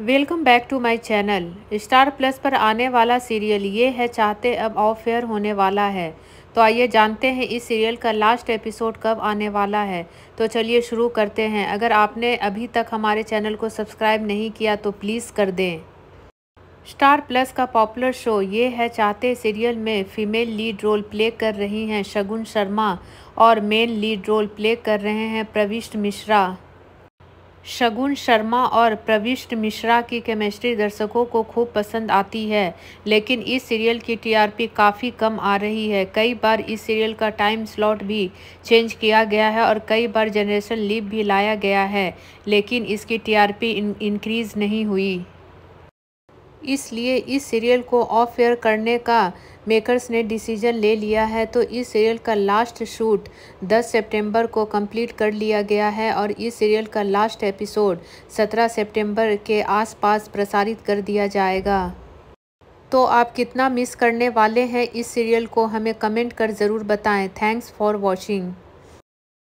welcome back to my channel Star Plus पर आने वाला सीरियल ये है चाहते अब ऑफ एयर होने वाला है तो आइए जानते हैं इस सीरियल का लास्ट एपिसोड कब आने वाला है तो चलिए शुरू करते हैं अगर आपने अभी तक हमारे चैनल को सब्सक्राइब नहीं किया तो प्लीज़ कर दें स्टार प्लस का पॉपुलर शो ये है चाहते सीरियल में फीमेल लीड रोल प्ले कर रही हैं शगुन शर्मा और मेल लीड रोल प्ले कर रहे हैं प्रविष्ट मिश्रा शगुन शर्मा और प्रविष्ट मिश्रा की केमिस्ट्री दर्शकों को खूब पसंद आती है लेकिन इस सीरियल की टीआरपी काफ़ी कम आ रही है कई बार इस सीरियल का टाइम स्लॉट भी चेंज किया गया है और कई बार जनरेशन लीप भी लाया गया है लेकिन इसकी टीआरपी इंक्रीज़ नहीं हुई इसलिए इस सीरियल को ऑफ एयर करने का मेकर्स ने डिसीजन ले लिया है तो इस सीरियल का लास्ट शूट 10 सितंबर को कंप्लीट कर लिया गया है और इस सीरियल का लास्ट एपिसोड 17 सितंबर के आसपास प्रसारित कर दिया जाएगा तो आप कितना मिस करने वाले हैं इस सीरियल को हमें कमेंट कर ज़रूर बताएं थैंक्स फॉर वॉचिंग